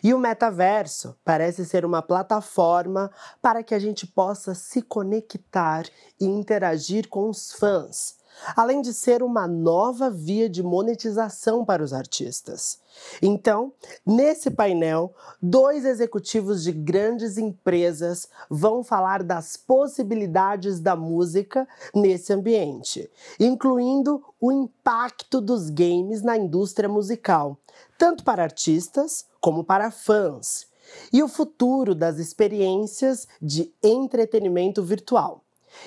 E o metaverso parece ser uma plataforma para que a gente possa se conectar e interagir com os fãs, além de ser uma nova via de monetização para os artistas. Então, nesse painel, dois executivos de grandes empresas vão falar das possibilidades da música nesse ambiente, incluindo o impacto dos games na indústria musical, tanto para artistas como para fãs, e o futuro das experiências de entretenimento virtual.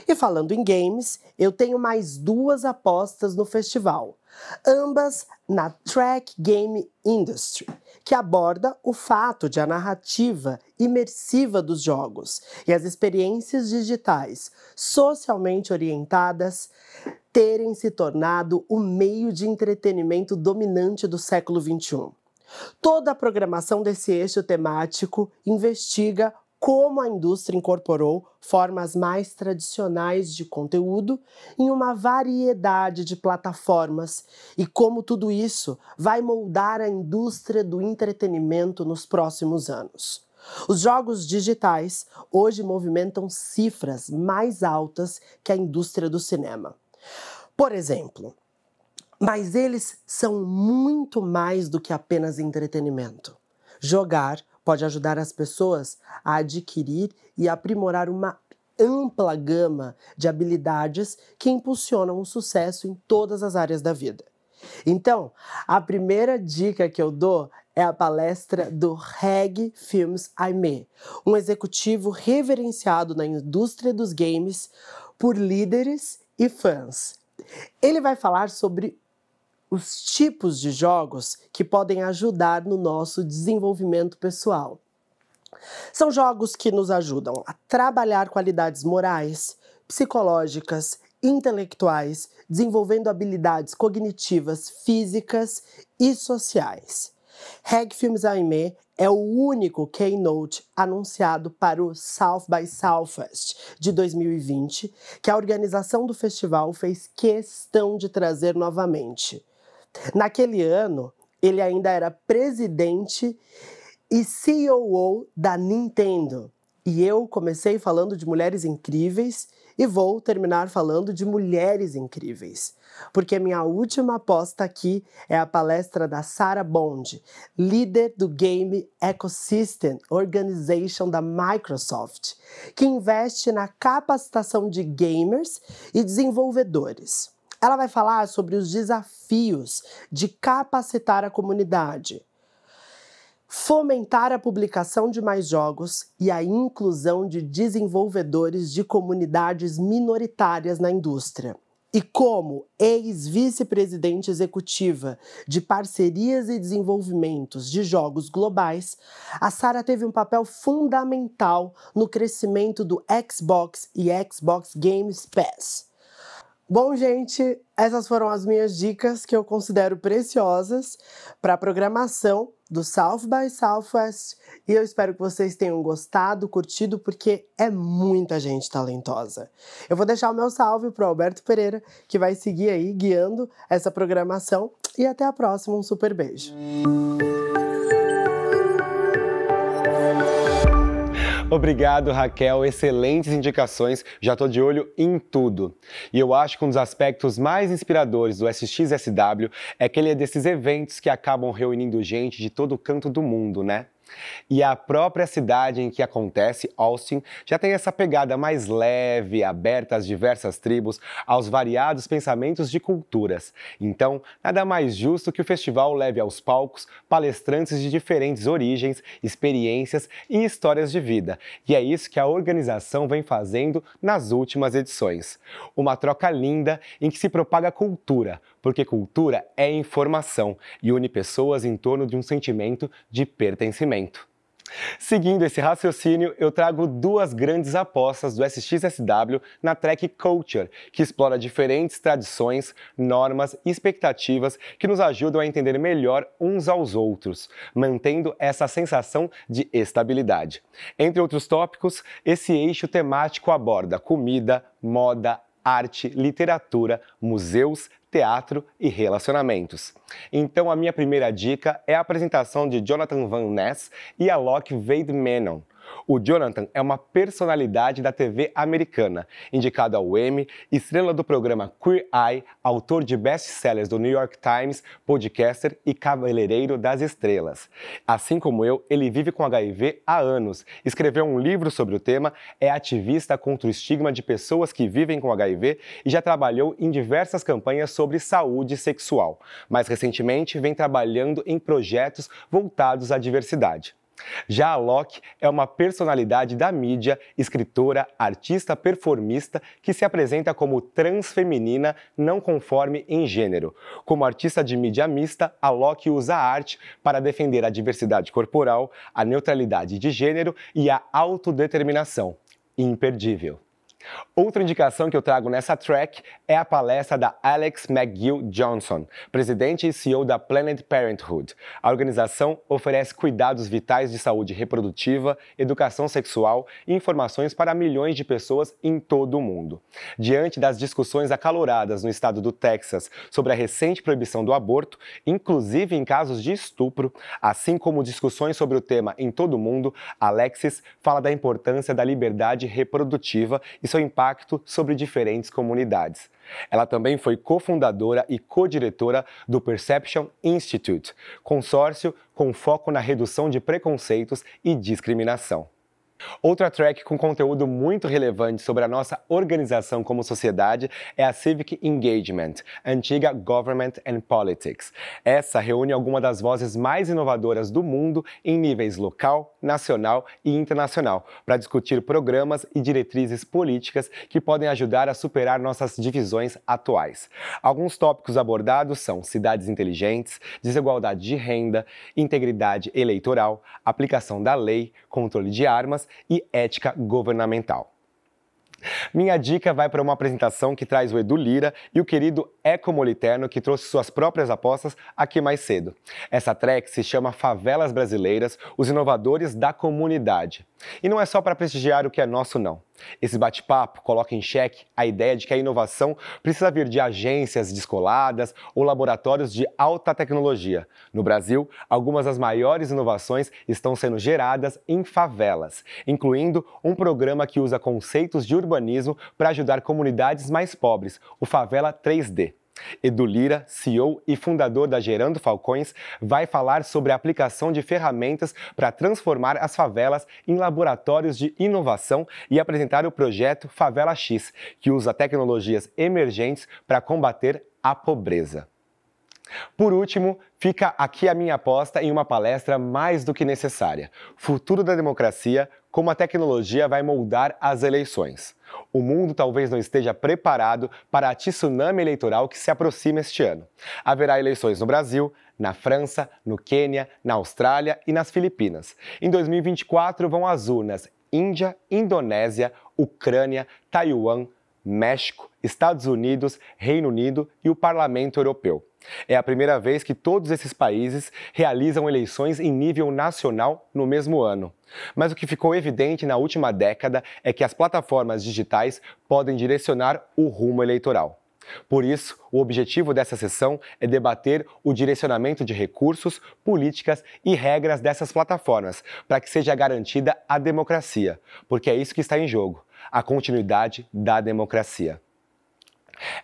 E falando em games, eu tenho mais duas apostas no festival, ambas na Track Game Industry, que aborda o fato de a narrativa imersiva dos jogos e as experiências digitais socialmente orientadas terem se tornado o meio de entretenimento dominante do século XXI. Toda a programação desse eixo temático investiga como a indústria incorporou formas mais tradicionais de conteúdo em uma variedade de plataformas e como tudo isso vai moldar a indústria do entretenimento nos próximos anos. Os jogos digitais hoje movimentam cifras mais altas que a indústria do cinema. Por exemplo, mas eles são muito mais do que apenas entretenimento. Jogar pode ajudar as pessoas a adquirir e aprimorar uma ampla gama de habilidades que impulsionam o sucesso em todas as áreas da vida. Então, a primeira dica que eu dou é a palestra do Reg Films Aimee, um executivo reverenciado na indústria dos games por líderes e fãs. Ele vai falar sobre os tipos de jogos que podem ajudar no nosso desenvolvimento pessoal. São jogos que nos ajudam a trabalhar qualidades morais, psicológicas, intelectuais, desenvolvendo habilidades cognitivas, físicas e sociais. Reg Films Anime é o único Keynote anunciado para o South by Southwest de 2020, que a organização do festival fez questão de trazer novamente. Naquele ano, ele ainda era presidente e CEO da Nintendo. E eu comecei falando de mulheres incríveis e vou terminar falando de mulheres incríveis, porque minha última aposta aqui é a palestra da Sarah Bond, líder do Game Ecosystem Organization da Microsoft, que investe na capacitação de gamers e desenvolvedores. Ela vai falar sobre os desafios de capacitar a comunidade, fomentar a publicação de mais jogos e a inclusão de desenvolvedores de comunidades minoritárias na indústria. E como ex-vice-presidente executiva de parcerias e desenvolvimentos de jogos globais, a Sara teve um papel fundamental no crescimento do Xbox e Xbox Games Pass. Bom, gente, essas foram as minhas dicas que eu considero preciosas para a programação do South by Southwest e eu espero que vocês tenham gostado, curtido, porque é muita gente talentosa. Eu vou deixar o meu salve para Alberto Pereira, que vai seguir aí guiando essa programação e até a próxima, um super beijo. Obrigado, Raquel. Excelentes indicações. Já estou de olho em tudo. E eu acho que um dos aspectos mais inspiradores do SXSW é que ele é desses eventos que acabam reunindo gente de todo canto do mundo, né? E a própria cidade em que acontece, Austin, já tem essa pegada mais leve, aberta às diversas tribos, aos variados pensamentos de culturas. Então, nada mais justo que o festival leve aos palcos palestrantes de diferentes origens, experiências e histórias de vida. E é isso que a organização vem fazendo nas últimas edições. Uma troca linda em que se propaga cultura, porque cultura é informação e une pessoas em torno de um sentimento de pertencimento. Seguindo esse raciocínio, eu trago duas grandes apostas do SXSW na Trek Culture, que explora diferentes tradições, normas e expectativas que nos ajudam a entender melhor uns aos outros, mantendo essa sensação de estabilidade. Entre outros tópicos, esse eixo temático aborda comida, moda, arte, literatura, museus, teatro e relacionamentos. Então, a minha primeira dica é a apresentação de Jonathan Van Ness e Alok Veid Menon. O Jonathan é uma personalidade da TV americana, indicado ao Emmy, estrela do programa Queer Eye, autor de best-sellers do New York Times, podcaster e cabeleireiro das estrelas. Assim como eu, ele vive com HIV há anos, escreveu um livro sobre o tema, é ativista contra o estigma de pessoas que vivem com HIV e já trabalhou em diversas campanhas sobre saúde sexual. Mais recentemente, vem trabalhando em projetos voltados à diversidade. Já a Locke é uma personalidade da mídia, escritora, artista performista que se apresenta como transfeminina, não conforme em gênero. Como artista de mídia mista, a Locke usa a arte para defender a diversidade corporal, a neutralidade de gênero e a autodeterminação. Imperdível. Outra indicação que eu trago nessa track é a palestra da Alex McGill Johnson, presidente e CEO da Planned Parenthood. A organização oferece cuidados vitais de saúde reprodutiva, educação sexual e informações para milhões de pessoas em todo o mundo. Diante das discussões acaloradas no estado do Texas sobre a recente proibição do aborto, inclusive em casos de estupro, assim como discussões sobre o tema em todo o mundo, Alexis fala da importância da liberdade reprodutiva e seu impacto sobre diferentes comunidades. Ela também foi cofundadora e codiretora do Perception Institute, consórcio com foco na redução de preconceitos e discriminação. Outra track com conteúdo muito relevante sobre a nossa organização como sociedade é a Civic Engagement, antiga Government and Politics. Essa reúne algumas das vozes mais inovadoras do mundo em níveis local, nacional e internacional, para discutir programas e diretrizes políticas que podem ajudar a superar nossas divisões atuais. Alguns tópicos abordados são cidades inteligentes, desigualdade de renda, integridade eleitoral, aplicação da lei, controle de armas e Ética Governamental. Minha dica vai para uma apresentação que traz o Edu Lira e o querido Eco Moliterno, que trouxe suas próprias apostas aqui mais cedo. Essa track se chama Favelas Brasileiras, os inovadores da comunidade. E não é só para prestigiar o que é nosso, não. Esse bate-papo coloca em xeque a ideia de que a inovação precisa vir de agências descoladas ou laboratórios de alta tecnologia. No Brasil, algumas das maiores inovações estão sendo geradas em favelas, incluindo um programa que usa conceitos de urbanismo para ajudar comunidades mais pobres, o Favela 3D. Edu Lira, CEO e fundador da Gerando Falcões, vai falar sobre a aplicação de ferramentas para transformar as favelas em laboratórios de inovação e apresentar o projeto Favela X, que usa tecnologias emergentes para combater a pobreza. Por último, fica aqui a minha aposta em uma palestra mais do que necessária: Futuro da Democracia como a tecnologia vai moldar as eleições. O mundo talvez não esteja preparado para a tsunami eleitoral que se aproxima este ano. Haverá eleições no Brasil, na França, no Quênia, na Austrália e nas Filipinas. Em 2024 vão as urnas Índia, Indonésia, Ucrânia, Taiwan, México, Estados Unidos, Reino Unido e o Parlamento Europeu. É a primeira vez que todos esses países realizam eleições em nível nacional no mesmo ano. Mas o que ficou evidente na última década é que as plataformas digitais podem direcionar o rumo eleitoral. Por isso, o objetivo dessa sessão é debater o direcionamento de recursos, políticas e regras dessas plataformas, para que seja garantida a democracia, porque é isso que está em jogo a continuidade da democracia.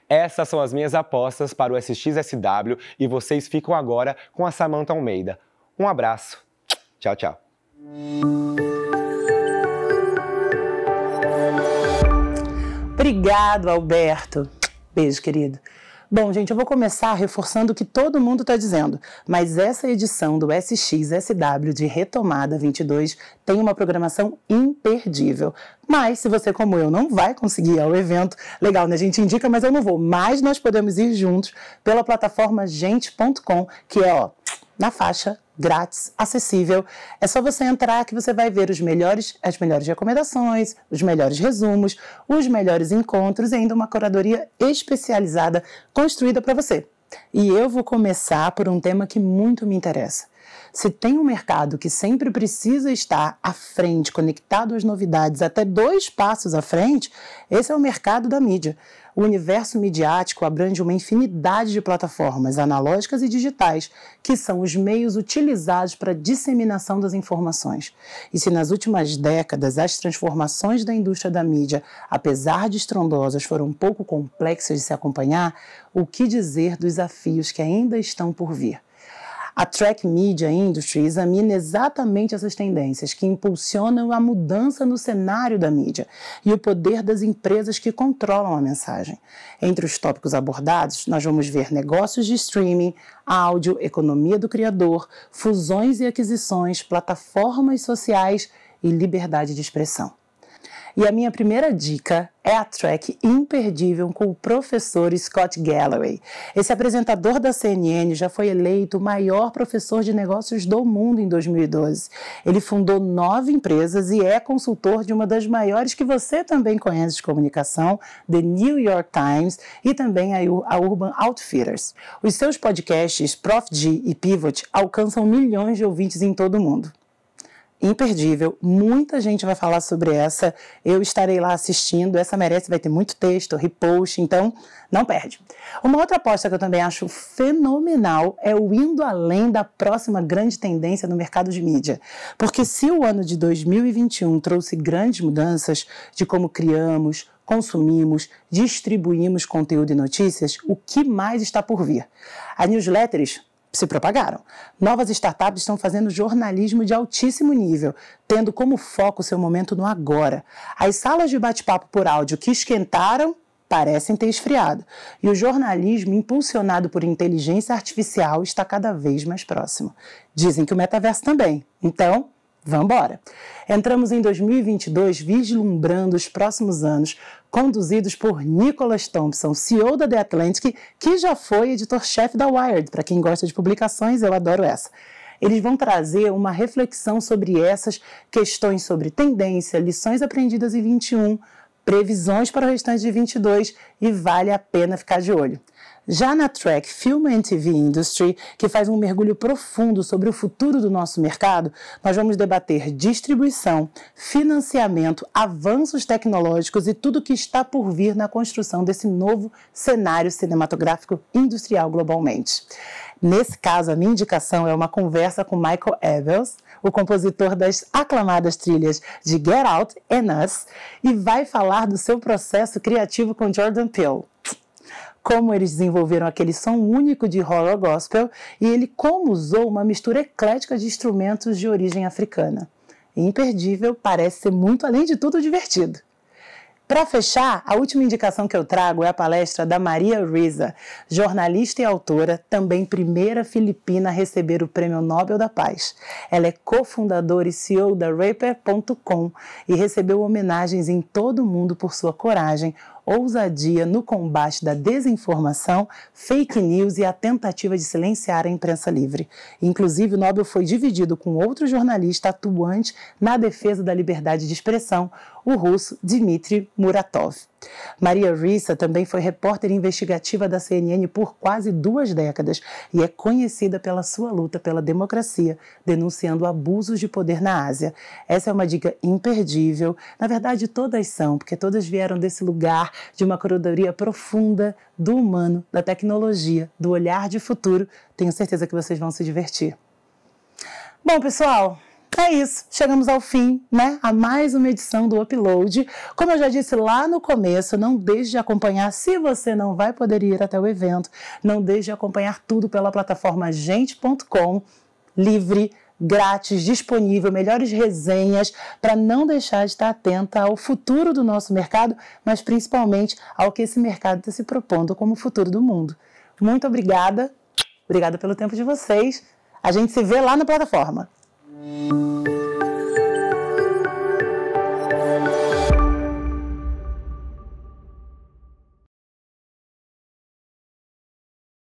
Essas são as minhas apostas para o SXSW e vocês ficam agora com a Samanta Almeida. Um abraço. Tchau, tchau. Obrigado, Alberto. Beijo, querido. Bom, gente, eu vou começar reforçando o que todo mundo está dizendo, mas essa edição do SXSW de Retomada 22 tem uma programação imperdível. Mas se você, como eu, não vai conseguir ir ao evento, legal, né? A gente indica, mas eu não vou. Mas nós podemos ir juntos pela plataforma gente.com, que é, ó, na faixa grátis, acessível. É só você entrar que você vai ver os melhores, as melhores recomendações, os melhores resumos, os melhores encontros e ainda uma curadoria especializada construída para você. E eu vou começar por um tema que muito me interessa. Se tem um mercado que sempre precisa estar à frente, conectado às novidades, até dois passos à frente, esse é o mercado da mídia o universo midiático abrange uma infinidade de plataformas analógicas e digitais, que são os meios utilizados para a disseminação das informações. E se nas últimas décadas as transformações da indústria da mídia, apesar de estrondosas, foram um pouco complexas de se acompanhar, o que dizer dos desafios que ainda estão por vir? A Track Media Industry examina exatamente essas tendências que impulsionam a mudança no cenário da mídia e o poder das empresas que controlam a mensagem. Entre os tópicos abordados, nós vamos ver negócios de streaming, áudio, economia do criador, fusões e aquisições, plataformas sociais e liberdade de expressão. E a minha primeira dica é a track imperdível com o professor Scott Galloway. Esse apresentador da CNN já foi eleito o maior professor de negócios do mundo em 2012. Ele fundou nove empresas e é consultor de uma das maiores que você também conhece de comunicação, The New York Times e também a Urban Outfitters. Os seus podcasts Prof. G e Pivot alcançam milhões de ouvintes em todo o mundo imperdível. Muita gente vai falar sobre essa. Eu estarei lá assistindo. Essa merece, vai ter muito texto, repost, então não perde. Uma outra aposta que eu também acho fenomenal é o indo além da próxima grande tendência no mercado de mídia. Porque se o ano de 2021 trouxe grandes mudanças de como criamos, consumimos, distribuímos conteúdo e notícias, o que mais está por vir? A newsletters se propagaram. Novas startups estão fazendo jornalismo de altíssimo nível, tendo como foco seu momento no agora. As salas de bate-papo por áudio que esquentaram parecem ter esfriado, e o jornalismo impulsionado por inteligência artificial está cada vez mais próximo. Dizem que o metaverso também. Então, Vambora! Entramos em 2022 vislumbrando os próximos anos conduzidos por Nicholas Thompson, CEO da The Atlantic, que já foi editor-chefe da Wired. Para quem gosta de publicações, eu adoro essa. Eles vão trazer uma reflexão sobre essas questões sobre tendência, lições aprendidas em 21, previsões para o restante de 22 e vale a pena ficar de olho. Já na track Film and TV Industry, que faz um mergulho profundo sobre o futuro do nosso mercado, nós vamos debater distribuição, financiamento, avanços tecnológicos e tudo o que está por vir na construção desse novo cenário cinematográfico industrial globalmente. Nesse caso, a minha indicação é uma conversa com Michael Evans, o compositor das aclamadas trilhas de Get Out and Us, e vai falar do seu processo criativo com Jordan Peele como eles desenvolveram aquele som único de horror gospel e ele como usou uma mistura eclética de instrumentos de origem africana. Imperdível, parece ser muito, além de tudo, divertido. Para fechar, a última indicação que eu trago é a palestra da Maria Riza, jornalista e autora, também primeira filipina a receber o Prêmio Nobel da Paz. Ela é cofundadora e CEO da Raper.com e recebeu homenagens em todo o mundo por sua coragem, ousadia no combate da desinformação, fake news e a tentativa de silenciar a imprensa livre. Inclusive, o Nobel foi dividido com outro jornalista atuante na defesa da liberdade de expressão, o russo Dmitry Muratov. Maria Rissa também foi repórter investigativa da CNN por quase duas décadas e é conhecida pela sua luta pela democracia, denunciando abusos de poder na Ásia. Essa é uma dica imperdível. Na verdade, todas são, porque todas vieram desse lugar de uma curadoria profunda do humano, da tecnologia, do olhar de futuro. Tenho certeza que vocês vão se divertir. Bom, pessoal, é isso, chegamos ao fim, né? A mais uma edição do Upload. Como eu já disse lá no começo, não deixe de acompanhar. Se você não vai poder ir até o evento, não deixe de acompanhar tudo pela plataforma gente.com, livre, grátis, disponível, melhores resenhas, para não deixar de estar atenta ao futuro do nosso mercado, mas principalmente ao que esse mercado está se propondo como futuro do mundo. Muito obrigada, obrigada pelo tempo de vocês. A gente se vê lá na plataforma. Thank you.